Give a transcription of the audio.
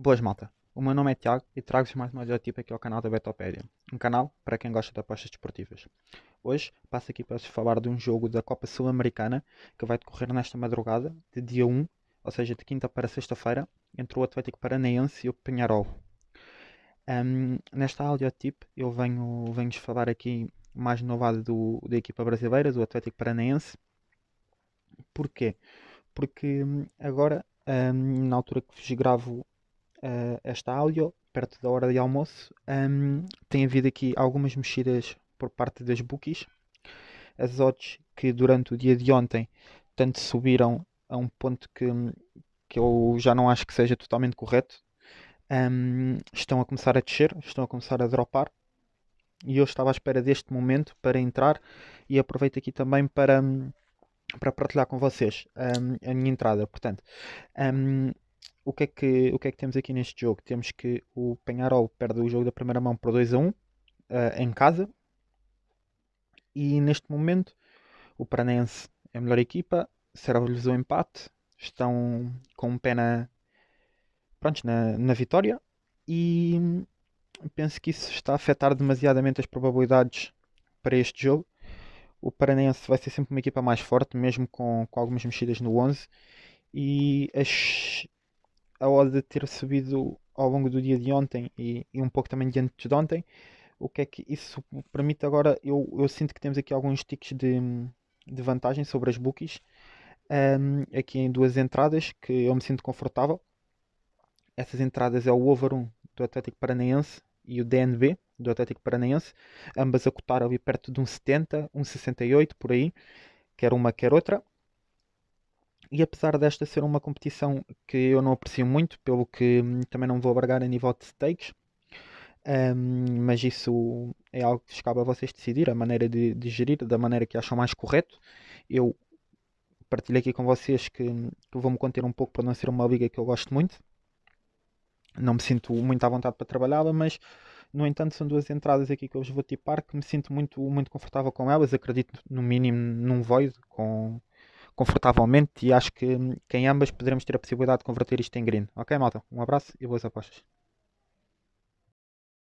Boas malta, o meu nome é Tiago e trago-vos mais uma videotipa aqui ao canal da Betopédia, um canal para quem gosta de apostas desportivas. Hoje passo aqui para vos falar de um jogo da Copa Sul-Americana que vai decorrer nesta madrugada, de dia 1, ou seja, de quinta para sexta-feira, entre o Atlético Paranaense e o Penharol. Um, nesta audiotip eu venho-vos falar aqui mais novidade do, da equipa brasileira, do Atlético Paranaense. Porquê? Porque hum, agora, um, na altura que vos gravo uh, esta áudio, perto da hora de almoço. Um, tem havido aqui algumas mexidas por parte das bookies. As odds que durante o dia de ontem tanto subiram a um ponto que, que eu já não acho que seja totalmente correto. Um, estão a começar a descer, estão a começar a dropar. E eu estava à espera deste momento para entrar e aproveito aqui também para, hum, para partilhar com vocês um, a minha entrada. Portanto, um, o que, é que, o que é que temos aqui neste jogo? Temos que o Penharol perde o jogo da primeira mão por 2 a 1 uh, eh, em casa. E neste momento o Paranense é a melhor equipa, serve-lhes o empate, estão com um pé na, pronto, na, na vitória e penso que isso está a afetar demasiadamente as probabilidades para este jogo. O Paranense vai ser sempre uma equipa mais forte, mesmo com, com algumas mexidas no 11. E as a odd ter subido ao longo do dia de ontem e, e um pouco também de antes de ontem, o que é que isso permite agora? Eu, eu sinto que temos aqui alguns ticks de, de vantagem sobre as bookies, um, ehm, aqui em duas entradas que eu me sinto confortável. Essas entradas é o over 1 do Atlético Paranaense e o DNB do Atlético Paranaense, ambas a cotar ali perto de um 70, um 68 por aí, quer uma quer outra e apesar desta ser uma competição que eu não aprecio muito, pelo que hum, também não vou abargar a nível de stakes, um, mas isso é algo que cabe a vocês decidir, a maneira de, de, gerir, da maneira que acham mais correto. Eu partilho aqui com vocês que, hum, que vou-me conter um pouco para não ser uma liga que eu gosto muito. Não me sinto muito à vontade para trabalhá-la, mas no entanto são duas entradas aqui que eu vos vou tipar que me sinto muito, muito confortável com elas. Acredito no mínimo num void com, confortavelmente e acho que, hum, que em ambas poderemos ter a possibilidade de converter isto em green. Ok, malta? Um abraço e boas apostas.